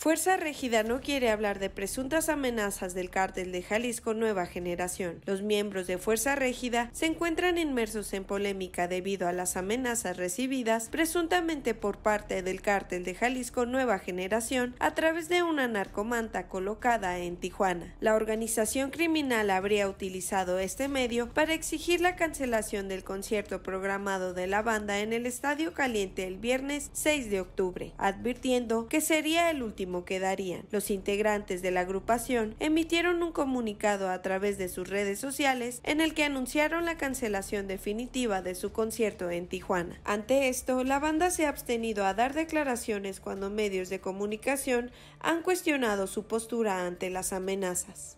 Fuerza Régida no quiere hablar de presuntas amenazas del cártel de Jalisco Nueva Generación. Los miembros de Fuerza Régida se encuentran inmersos en polémica debido a las amenazas recibidas presuntamente por parte del cártel de Jalisco Nueva Generación a través de una narcomanta colocada en Tijuana. La organización criminal habría utilizado este medio para exigir la cancelación del concierto programado de la banda en el Estadio Caliente el viernes 6 de octubre, advirtiendo que sería el último quedarían. Los integrantes de la agrupación emitieron un comunicado a través de sus redes sociales en el que anunciaron la cancelación definitiva de su concierto en Tijuana. Ante esto, la banda se ha abstenido a dar declaraciones cuando medios de comunicación han cuestionado su postura ante las amenazas.